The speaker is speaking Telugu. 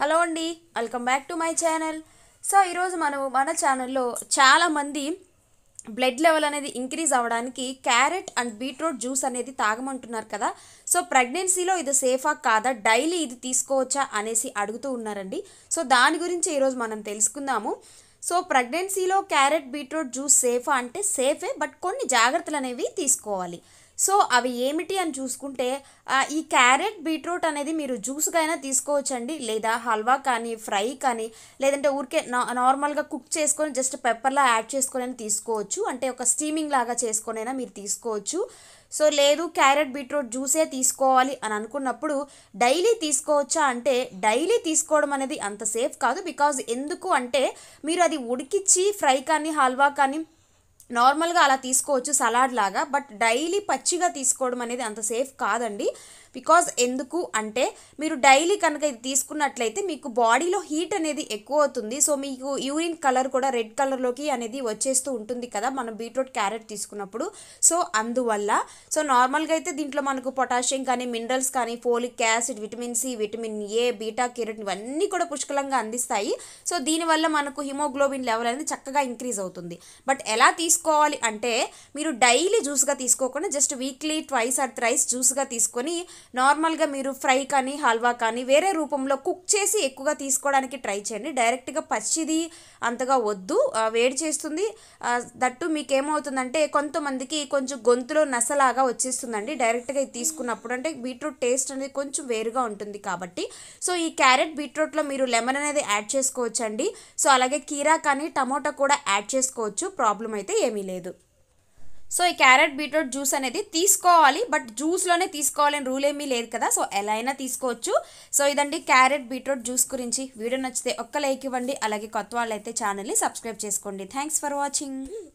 హలో అండి welcome back to my channel so ఈరోజు మనం మన ఛానల్లో చాలామంది బ్లడ్ లెవెల్ అనేది ఇంక్రీజ్ అవ్వడానికి క్యారెట్ అండ్ బీట్రూట్ జ్యూస్ అనేది తాగమంటున్నారు కదా సో ప్రెగ్నెన్సీలో ఇది సేఫా కాదా డైలీ ఇది తీసుకోవచ్చా అనేసి అడుగుతూ ఉన్నారండి సో దాని గురించి ఈరోజు మనం తెలుసుకుందాము సో ప్రెగ్నెన్సీలో క్యారెట్ బీట్రూట్ జ్యూస్ సేఫా అంటే సేఫే బట్ కొన్ని జాగ్రత్తలు అనేవి తీసుకోవాలి సో అవి ఏమిటి అని చూసుకుంటే ఈ క్యారెట్ బీట్రూట్ అనేది మీరు జ్యూస్కైనా తీసుకోవచ్చండి లేదా హల్వా కానీ ఫ్రై కానీ లేదంటే ఊరికే నార్మల్గా కుక్ చేసుకొని జస్ట్ పెప్పర్లా యాడ్ చేసుకొని తీసుకోవచ్చు అంటే ఒక స్టీమింగ్ లాగా చేసుకొనైనా మీరు తీసుకోవచ్చు సో లేదు క్యారెట్ బీట్రూట్ జ్యూసే తీసుకోవాలి అని అనుకున్నప్పుడు డైలీ తీసుకోవచ్చా అంటే డైలీ తీసుకోవడం అనేది అంత సేఫ్ కాదు బికాజ్ ఎందుకు అంటే మీరు అది ఉడికిచ్చి ఫ్రై కానీ హల్వా కానీ నార్మల్గా అలా తీసుకోవచ్చు సలాడ్ లాగా బట్ డైలీ పచ్చిగా తీసుకోవడం అనేది అంత సేఫ్ కాదండి బికాజ్ ఎందుకు అంటే మీరు డైలీ కనుక ఇది తీసుకున్నట్లయితే మీకు బాడీలో హీట్ అనేది ఎక్కువ అవుతుంది సో మీకు యూరిన్ కలర్ కూడా రెడ్ కలర్లోకి అనేది వచ్చేస్తూ ఉంటుంది కదా మనం బీట్రూట్ క్యారెట్ తీసుకున్నప్పుడు సో అందువల్ల సో నార్మల్గా అయితే దీంట్లో మనకు పొటాషియం కానీ మినరల్స్ కానీ folic acid vitamin C vitamin A beta carrot ఇవన్నీ కూడా పుష్కలంగా అందిస్తాయి సో దీనివల్ల మనకు హిమోగ్లోబిన్ లెవెల్ అనేది చక్కగా ఇంక్రీజ్ అవుతుంది బట్ ఎలా తీసుకోవాలి అంటే మీరు డైలీ జ్యూస్గా తీసుకోకుండా just weekly twice or thrice జ్యూస్గా తీసుకొని నార్మల్గా మీరు ఫ్రై కానీ హల్వా కానీ వేరే రూపంలో కుక్ చేసి ఎక్కువగా తీసుకోవడానికి ట్రై చేయండి డైరెక్ట్గా పచ్చిది అంతగా వద్దు వేడి చేస్తుంది దట్టు మీకు ఏమవుతుందంటే కొంతమందికి కొంచెం గొంతులో నసలాగా వచ్చేస్తుందండి డైరెక్ట్గా ఇది తీసుకున్నప్పుడు అంటే బీట్రూట్ టేస్ట్ అనేది కొంచెం వేరుగా ఉంటుంది కాబట్టి సో ఈ క్యారెట్ బీట్రూట్లో మీరు లెమన్ అనేది యాడ్ చేసుకోవచ్చండి సో అలాగే కీరా కానీ టమోటా కూడా యాడ్ చేసుకోవచ్చు ప్రాబ్లం అయితే ఏమీ లేదు సో ఈ క్యారెట్ బీట్రూట్ జ్యూస్ అనేది తీసుకోవాలి బట్ జ్యూస్లోనే తీసుకోవాలని రూల్ ఏమీ లేదు కదా సో ఎలా అయినా తీసుకోవచ్చు సో ఇదండి క్యారెట్ బీట్రూట్ జ్యూస్ గురించి వీడియో నచ్చితే ఒక్క లైక్ ఇవ్వండి అలాగే కొత్త వాళ్ళైతే ఛానల్ని సబ్స్క్రైబ్ చేసుకోండి థ్యాంక్స్ ఫర్ వాచింగ్